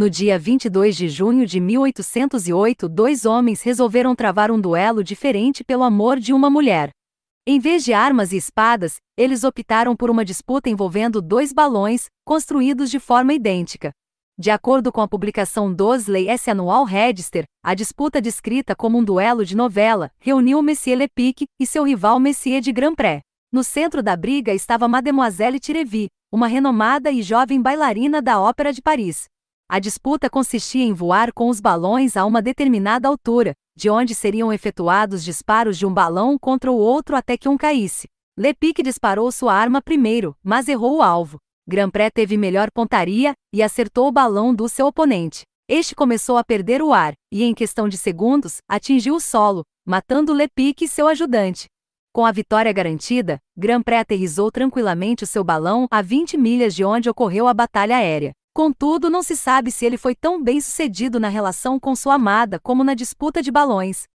No dia 22 de junho de 1808, dois homens resolveram travar um duelo diferente pelo amor de uma mulher. Em vez de armas e espadas, eles optaram por uma disputa envolvendo dois balões, construídos de forma idêntica. De acordo com a publicação Dosley S. Annual Register, a disputa descrita como um duelo de novela reuniu Messier Lepic e seu rival Messier de Grand-Pré. No centro da briga estava Mademoiselle Tirevi, uma renomada e jovem bailarina da Ópera de Paris. A disputa consistia em voar com os balões a uma determinada altura, de onde seriam efetuados disparos de um balão contra o outro até que um caísse. Lepic disparou sua arma primeiro, mas errou o alvo. Grandpré teve melhor pontaria e acertou o balão do seu oponente. Este começou a perder o ar e, em questão de segundos, atingiu o solo, matando Lepic e seu ajudante. Com a vitória garantida, Grandpré aterrizou tranquilamente o seu balão a 20 milhas de onde ocorreu a batalha aérea. Contudo, não se sabe se ele foi tão bem sucedido na relação com sua amada como na disputa de balões,